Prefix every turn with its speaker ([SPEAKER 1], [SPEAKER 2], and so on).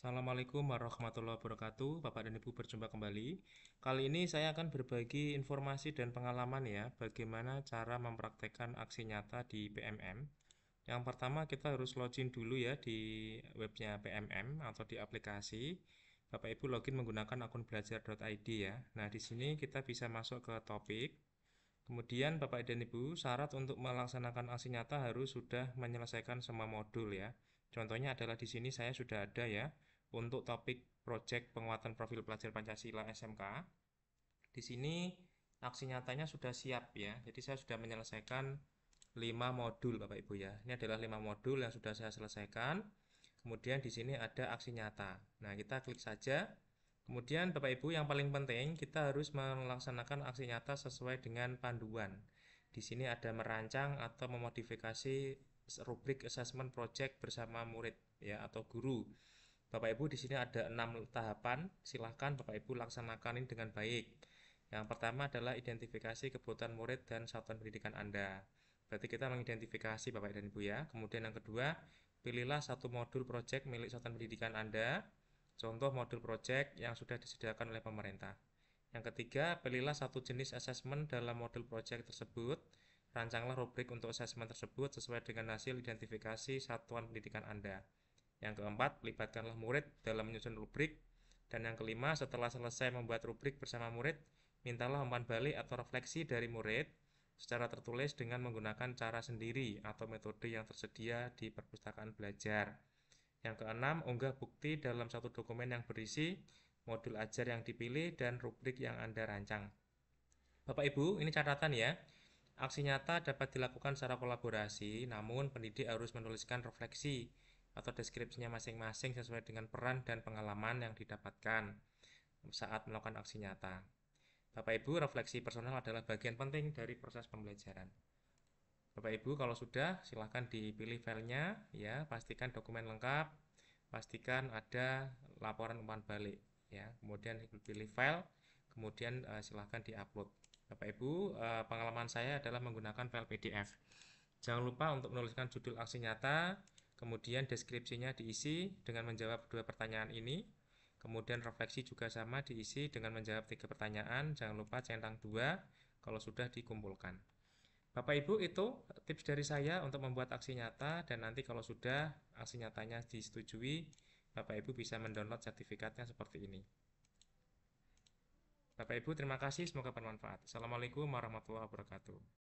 [SPEAKER 1] Assalamualaikum warahmatullahi wabarakatuh Bapak dan Ibu berjumpa kembali Kali ini saya akan berbagi informasi dan pengalaman ya Bagaimana cara mempraktekkan aksi nyata di PMM Yang pertama kita harus login dulu ya di webnya PMM atau di aplikasi Bapak Ibu login menggunakan akun belajar.id ya Nah di sini kita bisa masuk ke topik Kemudian Bapak dan Ibu syarat untuk melaksanakan aksi nyata harus sudah menyelesaikan semua modul ya Contohnya adalah di sini saya sudah ada ya untuk topik proyek penguatan profil pelajar Pancasila SMK. Di sini aksi nyatanya sudah siap ya. Jadi saya sudah menyelesaikan 5 modul Bapak Ibu ya. Ini adalah 5 modul yang sudah saya selesaikan. Kemudian di sini ada aksi nyata. Nah, kita klik saja. Kemudian Bapak Ibu yang paling penting kita harus melaksanakan aksi nyata sesuai dengan panduan. Di sini ada merancang atau memodifikasi rubrik assessment project bersama murid ya atau guru. Bapak Ibu di sini ada enam tahapan. Silahkan Bapak Ibu laksanakan ini dengan baik. Yang pertama adalah identifikasi kebutuhan murid dan satuan pendidikan Anda. Berarti kita mengidentifikasi Bapak dan Ibu ya. Kemudian yang kedua, pilihlah satu modul project milik satuan pendidikan Anda. Contoh modul project yang sudah disediakan oleh pemerintah. Yang ketiga, pilihlah satu jenis asesmen dalam modul project tersebut. Rancanglah rubrik untuk asesmen tersebut sesuai dengan hasil identifikasi satuan pendidikan Anda. Yang keempat, libatkanlah murid dalam menyusun rubrik. Dan yang kelima, setelah selesai membuat rubrik bersama murid, mintalah umpan balik atau refleksi dari murid secara tertulis dengan menggunakan cara sendiri atau metode yang tersedia di perpustakaan belajar. Yang keenam, unggah bukti dalam satu dokumen yang berisi modul ajar yang dipilih dan rubrik yang Anda rancang. Bapak Ibu, ini catatan ya. Aksi nyata dapat dilakukan secara kolaborasi, namun pendidik harus menuliskan refleksi atau deskripsinya masing-masing sesuai dengan peran dan pengalaman yang didapatkan saat melakukan aksi nyata. Bapak Ibu, refleksi personal adalah bagian penting dari proses pembelajaran. Bapak Ibu, kalau sudah silahkan dipilih filenya, ya pastikan dokumen lengkap, pastikan ada laporan umpan balik, ya. Kemudian pilih file, kemudian uh, silahkan diupload. Bapak Ibu, uh, pengalaman saya adalah menggunakan file PDF. Jangan lupa untuk menuliskan judul aksi nyata, Kemudian deskripsinya diisi dengan menjawab dua pertanyaan ini. Kemudian refleksi juga sama diisi dengan menjawab tiga pertanyaan. Jangan lupa centang dua kalau sudah dikumpulkan. Bapak Ibu itu tips dari saya untuk membuat aksi nyata dan nanti kalau sudah aksi nyatanya disetujui, Bapak Ibu bisa mendownload sertifikatnya seperti ini. Bapak Ibu terima kasih, semoga bermanfaat. Assalamualaikum warahmatullahi wabarakatuh.